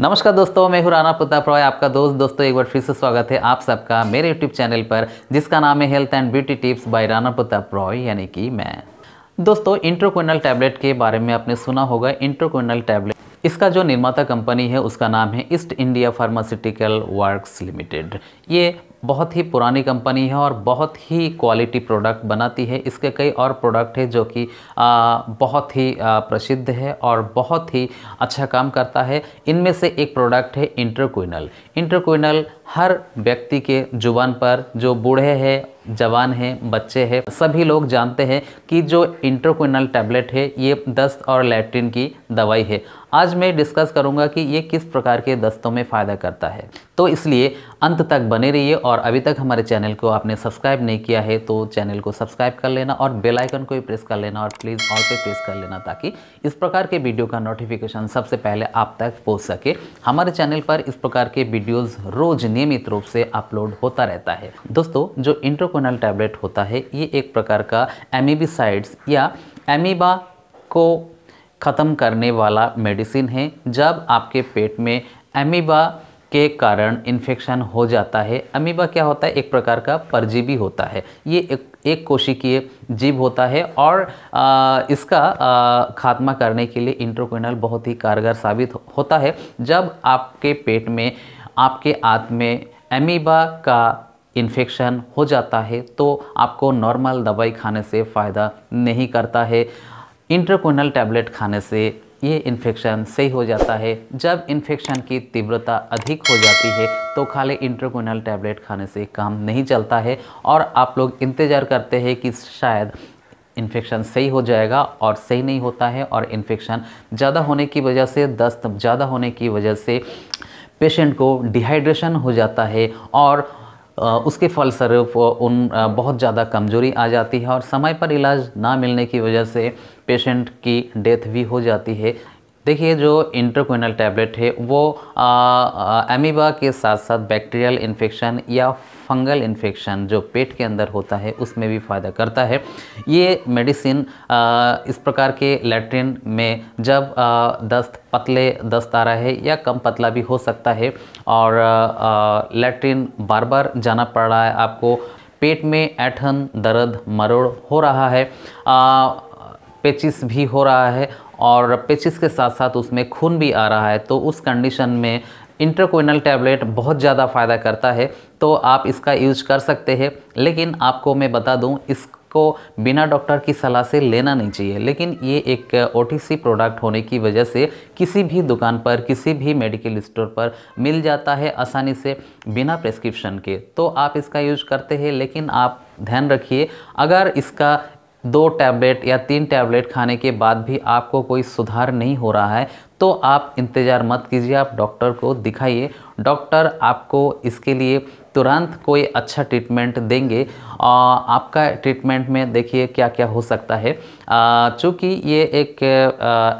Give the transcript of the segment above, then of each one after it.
नमस्कार दोस्तों मैं हूँ राना प्रताप रॉय आपका दोस्त दोस्तों एक बार फिर से स्वागत है आप सबका मेरे यूट्यूब चैनल पर जिसका नाम है health and beauty tips by Rana Pratap Roy यानी कि मैं दोस्तों इंट्रोकोनल टैबलेट के बारे में आपने सुना होगा इंट्रोकोनल टैबलेट इसका जो निर्माता कंपनी है उसका नाम है East India pharmaceutical works limited ये बहुत ही पुरानी कंपनी है और बहुत ही क्वालिटी प्रोडक्ट बनाती है इसके कई और प्रोडक्ट है जो कि बहुत ही प्रसिद्ध है और बहुत ही अच्छा काम करता है इनमें से एक प्रोडक्ट है इंटरक्विनल इंटरक्विनल हर व्यक्ति के जुबान पर जो बूढ़े हैं जवान हैं बच्चे हैं सभी लोग जानते हैं कि जो इंट्रोक्विनल टैबलेट है ये दस्त और लैट्रिन की दवाई है आज मैं डिस्कस करूंगा कि ये किस प्रकार के दस्तों में फ़ायदा करता है तो इसलिए अंत तक बने रहिए और अभी तक हमारे चैनल को आपने सब्सक्राइब नहीं किया है तो चैनल को सब्सक्राइब कर लेना और बेलाइकन को भी प्रेस कर लेना और प्लीज़ ऑल पर प्रेस कर लेना ताकि इस प्रकार के वीडियो का नोटिफिकेशन सबसे पहले आप तक पहुँच सके हमारे चैनल पर इस प्रकार के वीडियोज़ रोज़ नियमित रूप से अपलोड होता रहता है दोस्तों जो इंट्रोकोनल टैबलेट होता है ये एक प्रकार का एमिबिसाइड्स या एमिबा को ख़त्म करने वाला मेडिसिन है जब आपके पेट में एमिबा के कारण इन्फेक्शन हो जाता है अमीबा क्या होता है एक प्रकार का परजीवी होता है ये एक एक कोशिकीय जीव होता है और आ, इसका आ, खात्मा करने के लिए इंट्रोक्विनल बहुत ही कारगर साबित होता है जब आपके पेट में आपके हाथ में एमीबा का इन्फेक्शन हो जाता है तो आपको नॉर्मल दवाई खाने से फ़ायदा नहीं करता है इंट्रोकोनल टैबलेट खाने से ये इन्फेक्शन सही हो जाता है जब इन्फेक्शन की तीव्रता अधिक हो जाती है तो खाली इंट्रोकोनल टैबलेट खाने से काम नहीं चलता है और आप लोग इंतज़ार करते हैं कि शायद इन्फेक्शन सही हो जाएगा और सही नहीं होता है और इन्फेक्शन ज़्यादा होने की वजह से दस्त ज़्यादा होने की वजह से पेशेंट को डिहाइड्रेशन हो जाता है और उसके फलस्वरूप उन बहुत ज़्यादा कमजोरी आ जाती है और समय पर इलाज ना मिलने की वजह से पेशेंट की डेथ भी हो जाती है देखिए जो इंट्रोक्विनल टैबलेट है वो एमिबा के साथ साथ बैक्टीरियल इन्फेक्शन या फंगल इन्फेक्शन जो पेट के अंदर होता है उसमें भी फ़ायदा करता है ये मेडिसिन इस प्रकार के लेट्रिन में जब दस्त पतले दस्त आ रहा है या कम पतला भी हो सकता है और लेट्रिन बार बार जाना पड़ रहा है आपको पेट में ऐठन दर्द मरोड़ हो रहा है आ, पेचिस भी हो रहा है और पेचिस के साथ साथ उसमें खून भी आ रहा है तो उस कंडीशन में इंटरकोइनल टैबलेट बहुत ज़्यादा फ़ायदा करता है तो आप इसका यूज कर सकते हैं लेकिन आपको मैं बता दूं इस को बिना डॉक्टर की सलाह से लेना नहीं चाहिए लेकिन ये एक ओ प्रोडक्ट होने की वजह से किसी भी दुकान पर किसी भी मेडिकल स्टोर पर मिल जाता है आसानी से बिना प्रेस्क्रिप्शन के तो आप इसका यूज करते हैं लेकिन आप ध्यान रखिए अगर इसका दो टैबलेट या तीन टैबलेट खाने के बाद भी आपको कोई सुधार नहीं हो रहा है तो आप इंतज़ार मत कीजिए आप डॉक्टर को दिखाइए डॉक्टर आपको इसके लिए तुरंत कोई अच्छा ट्रीटमेंट देंगे आ, आपका ट्रीटमेंट में देखिए क्या क्या हो सकता है चूँकि ये एक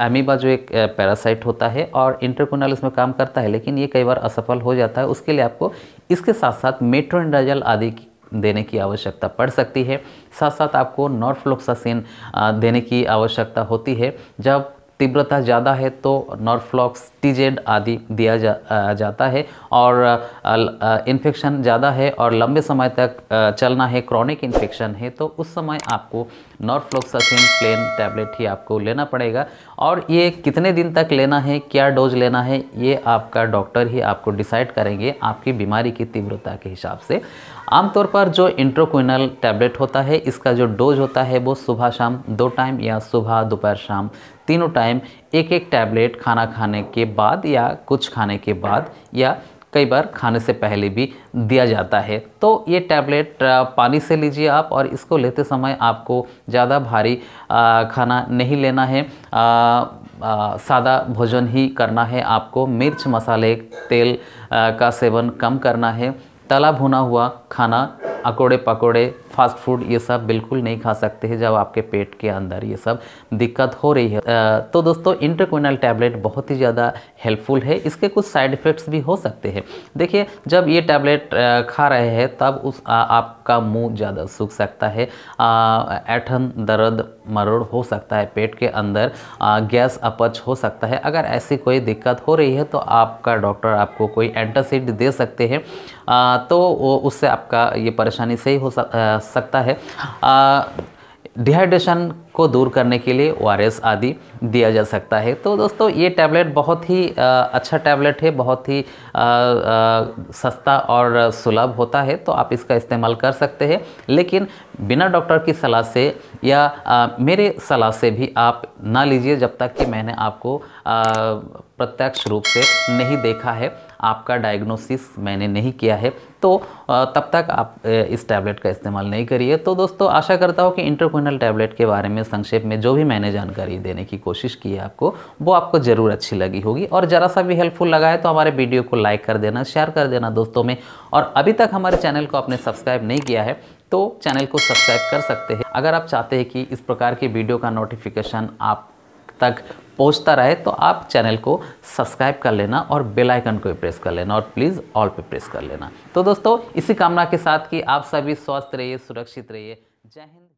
एमीबा जो एक पैरासाइट होता है और इंटरकोनल इसमें काम करता है लेकिन ये कई बार असफल हो जाता है उसके लिए आपको इसके साथ साथ मेट्रोइंडाजल आदि देने की आवश्यकता पड़ सकती है साथ साथ आपको नॉर्फ्लोक्सासिन देने की आवश्यकता होती है जब तीव्रता ज़्यादा है तो नॉर्फ्लॉक्स टीजेड आदि दिया जा, जाता है और इन्फेक्शन ज़्यादा है और लंबे समय तक चलना है क्रॉनिक इन्फेक्शन है तो उस समय आपको नॉर्फ्लोक्सासिन प्लेन टैबलेट ही आपको लेना पड़ेगा और ये कितने दिन तक लेना है क्या डोज लेना है ये आपका डॉक्टर ही आपको डिसाइड करेंगे आपकी बीमारी की तीव्रता के हिसाब से आमतौर पर जो इंट्रोक्विनल टैबलेट होता है इसका जो डोज होता है वो सुबह शाम दो टाइम या सुबह दोपहर शाम तीनों टाइम एक एक टैबलेट खाना खाने के बाद या कुछ खाने के बाद या कई बार खाने से पहले भी दिया जाता है तो ये टैबलेट पानी से लीजिए आप और इसको लेते समय आपको ज़्यादा भारी खाना नहीं लेना है सादा भोजन ही करना है आपको मिर्च मसाले तेल का सेवन कम करना है तला भुना हुआ खाना अकोड़े पकोड़े फास्ट फूड ये सब बिल्कुल नहीं खा सकते हैं जब आपके पेट के अंदर ये सब दिक्कत हो रही है तो दोस्तों इंटरक्विनल टैबलेट बहुत ही ज़्यादा हेल्पफुल है इसके कुछ साइड इफ़ेक्ट्स भी हो सकते हैं देखिए जब ये टैबलेट खा रहे हैं तब उस आ, आपका मुंह ज़्यादा सूख सकता है ऐठन दर्द मरोड़ हो सकता है पेट के अंदर गैस अपच हो सकता है अगर ऐसी कोई दिक्कत हो रही है तो आपका डॉक्टर आपको कोई एंटासिड दे सकते हैं तो उससे आपका ये परेशानी सही हो सकता है डिहाइड्रेशन को दूर करने के लिए ओ आदि दिया जा सकता है तो दोस्तों ये टैबलेट बहुत ही अच्छा टैबलेट है बहुत ही आ, आ, सस्ता और सुलभ होता है तो आप इसका इस्तेमाल कर सकते हैं लेकिन बिना डॉक्टर की सलाह से या आ, मेरे सलाह से भी आप ना लीजिए जब तक कि मैंने आपको प्रत्यक्ष रूप से नहीं देखा है आपका डायग्नोसिस मैंने नहीं किया है तो तब तक आप इस टैबलेट का इस्तेमाल नहीं करिए तो दोस्तों आशा करता हूँ कि इंटरकोइनल टैबलेट के बारे में संक्षेप में जो भी मैंने जानकारी देने की कोशिश की है आपको वो आपको ज़रूर अच्छी लगी होगी और ज़रा सा भी हेल्पफुल लगा है तो हमारे वीडियो को लाइक कर देना शेयर कर देना दोस्तों में और अभी तक हमारे चैनल को आपने सब्सक्राइब नहीं किया है तो चैनल को सब्सक्राइब कर सकते हैं अगर आप चाहते हैं कि इस प्रकार की वीडियो का नोटिफिकेशन आप तक पहुंचता रहे तो आप चैनल को सब्सक्राइब कर लेना और बेल आइकन को भी प्रेस कर लेना और प्लीज़ ऑल पे प्रेस कर लेना तो दोस्तों इसी कामना के साथ कि आप सभी स्वस्थ रहिए सुरक्षित रहिए जय हिंद